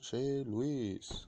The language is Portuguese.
Che Luiz.